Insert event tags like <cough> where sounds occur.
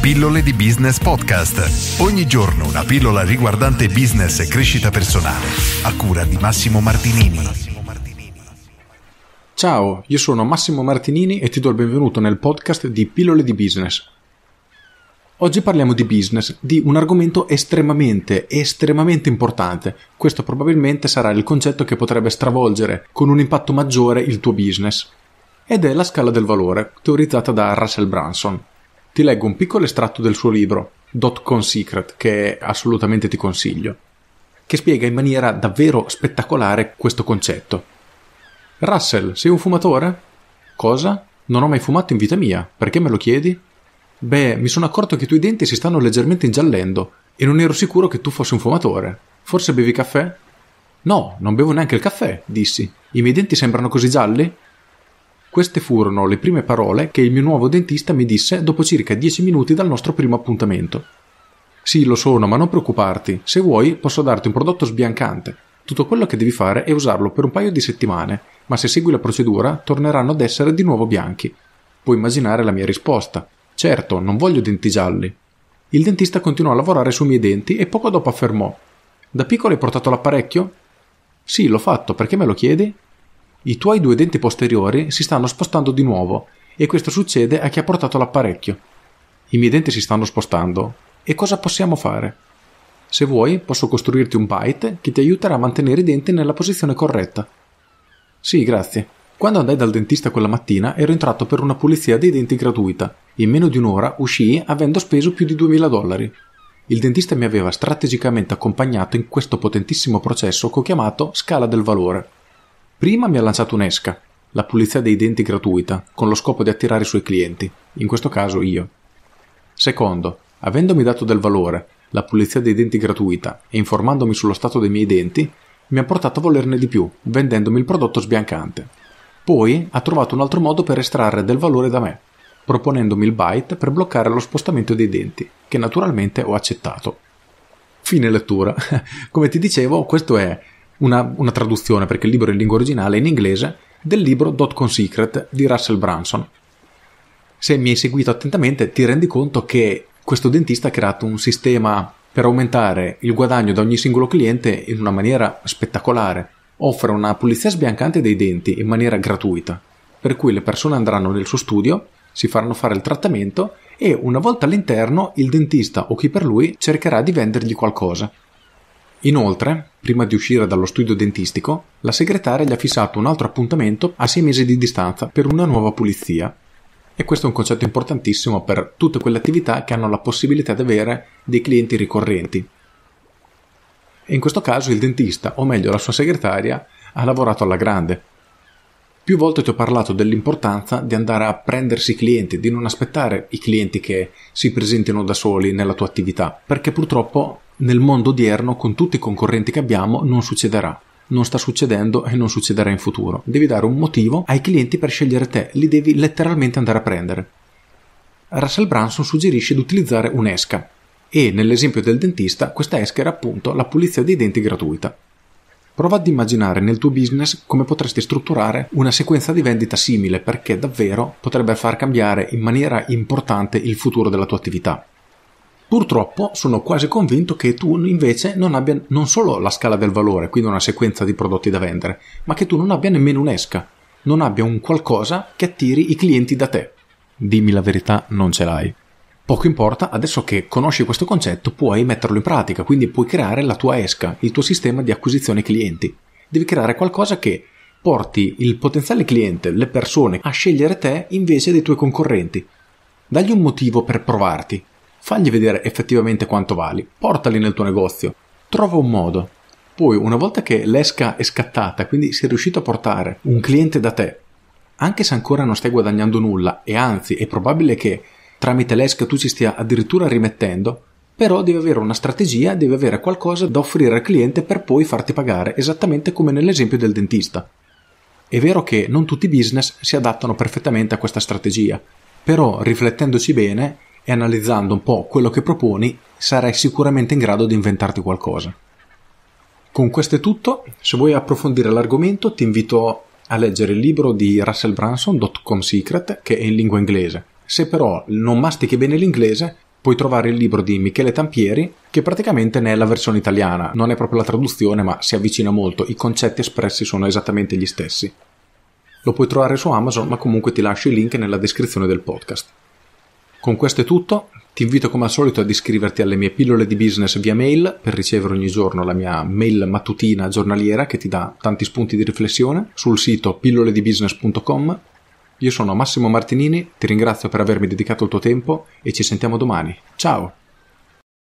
Pillole di Business Podcast. Ogni giorno una pillola riguardante business e crescita personale. A cura di Massimo Martinini. Ciao, io sono Massimo Martinini e ti do il benvenuto nel podcast di Pillole di Business. Oggi parliamo di business, di un argomento estremamente, estremamente importante. Questo probabilmente sarà il concetto che potrebbe stravolgere con un impatto maggiore il tuo business ed è la scala del valore, teorizzata da Russell Branson ti leggo un piccolo estratto del suo libro, Dot Con Secret, che assolutamente ti consiglio, che spiega in maniera davvero spettacolare questo concetto. Russell, sei un fumatore? Cosa? Non ho mai fumato in vita mia, perché me lo chiedi? Beh, mi sono accorto che i tuoi denti si stanno leggermente ingiallendo e non ero sicuro che tu fossi un fumatore. Forse bevi caffè? No, non bevo neanche il caffè, dissi. I miei denti sembrano così gialli? Queste furono le prime parole che il mio nuovo dentista mi disse dopo circa dieci minuti dal nostro primo appuntamento. Sì, lo sono, ma non preoccuparti. Se vuoi, posso darti un prodotto sbiancante. Tutto quello che devi fare è usarlo per un paio di settimane, ma se segui la procedura torneranno ad essere di nuovo bianchi. Puoi immaginare la mia risposta. Certo, non voglio denti gialli. Il dentista continuò a lavorare sui miei denti e poco dopo affermò: Da piccolo hai portato l'apparecchio? Sì, l'ho fatto, perché me lo chiedi? i tuoi due denti posteriori si stanno spostando di nuovo e questo succede a chi ha portato l'apparecchio. I miei denti si stanno spostando e cosa possiamo fare? Se vuoi posso costruirti un bite che ti aiuterà a mantenere i denti nella posizione corretta. Sì, grazie. Quando andai dal dentista quella mattina ero entrato per una pulizia dei denti gratuita. In meno di un'ora uscii avendo speso più di 2000 dollari. Il dentista mi aveva strategicamente accompagnato in questo potentissimo processo che ho chiamato scala del valore. Prima mi ha lanciato un'esca, la pulizia dei denti gratuita, con lo scopo di attirare i suoi clienti, in questo caso io. Secondo, avendomi dato del valore, la pulizia dei denti gratuita e informandomi sullo stato dei miei denti, mi ha portato a volerne di più, vendendomi il prodotto sbiancante. Poi ha trovato un altro modo per estrarre del valore da me, proponendomi il byte per bloccare lo spostamento dei denti, che naturalmente ho accettato. Fine lettura. <laughs> Come ti dicevo, questo è una, una traduzione, perché il libro è in lingua originale, in inglese, del libro Dot Con Secret di Russell Branson. Se mi hai seguito attentamente ti rendi conto che questo dentista ha creato un sistema per aumentare il guadagno da ogni singolo cliente in una maniera spettacolare. Offre una pulizia sbiancante dei denti in maniera gratuita, per cui le persone andranno nel suo studio, si faranno fare il trattamento e una volta all'interno il dentista o chi per lui cercherà di vendergli qualcosa. Inoltre, prima di uscire dallo studio dentistico, la segretaria gli ha fissato un altro appuntamento a sei mesi di distanza per una nuova pulizia. E questo è un concetto importantissimo per tutte quelle attività che hanno la possibilità di avere dei clienti ricorrenti. E in questo caso il dentista, o meglio la sua segretaria, ha lavorato alla grande. Più volte ti ho parlato dell'importanza di andare a prendersi i clienti, di non aspettare i clienti che si presentino da soli nella tua attività, perché purtroppo nel mondo odierno, con tutti i concorrenti che abbiamo, non succederà non sta succedendo e non succederà in futuro. Devi dare un motivo ai clienti per scegliere te, li devi letteralmente andare a prendere. Russell Branson suggerisce di utilizzare un'esca e nell'esempio del dentista questa esca era appunto la pulizia dei denti gratuita. Prova ad immaginare nel tuo business come potresti strutturare una sequenza di vendita simile perché davvero potrebbe far cambiare in maniera importante il futuro della tua attività. Purtroppo sono quasi convinto che tu invece non abbia non solo la scala del valore, quindi una sequenza di prodotti da vendere, ma che tu non abbia nemmeno un'esca, non abbia un qualcosa che attiri i clienti da te. Dimmi la verità, non ce l'hai. Poco importa, adesso che conosci questo concetto puoi metterlo in pratica, quindi puoi creare la tua esca, il tuo sistema di acquisizione clienti. Devi creare qualcosa che porti il potenziale cliente, le persone, a scegliere te invece dei tuoi concorrenti. Dagli un motivo per provarti, Fagli vedere effettivamente quanto vali, portali nel tuo negozio, trova un modo. Poi, una volta che l'esca è scattata, quindi sei riuscito a portare un cliente da te, anche se ancora non stai guadagnando nulla, e anzi è probabile che tramite l'esca tu ci stia addirittura rimettendo, però devi avere una strategia, devi avere qualcosa da offrire al cliente per poi farti pagare, esattamente come nell'esempio del dentista. È vero che non tutti i business si adattano perfettamente a questa strategia, però riflettendoci bene e analizzando un po' quello che proponi sarai sicuramente in grado di inventarti qualcosa. Con questo è tutto, se vuoi approfondire l'argomento ti invito a leggere il libro di Russell Branson, Dotcom Secret, che è in lingua inglese. Se però non mastichi bene l'inglese, puoi trovare il libro di Michele Tampieri, che praticamente ne è la versione italiana, non è proprio la traduzione, ma si avvicina molto, i concetti espressi sono esattamente gli stessi. Lo puoi trovare su Amazon, ma comunque ti lascio i link nella descrizione del podcast. Con questo è tutto, ti invito come al solito ad iscriverti alle mie pillole di business via mail per ricevere ogni giorno la mia mail mattutina giornaliera che ti dà tanti spunti di riflessione sul sito pilloledibusiness.com. Io sono Massimo Martinini, ti ringrazio per avermi dedicato il tuo tempo e ci sentiamo domani. Ciao!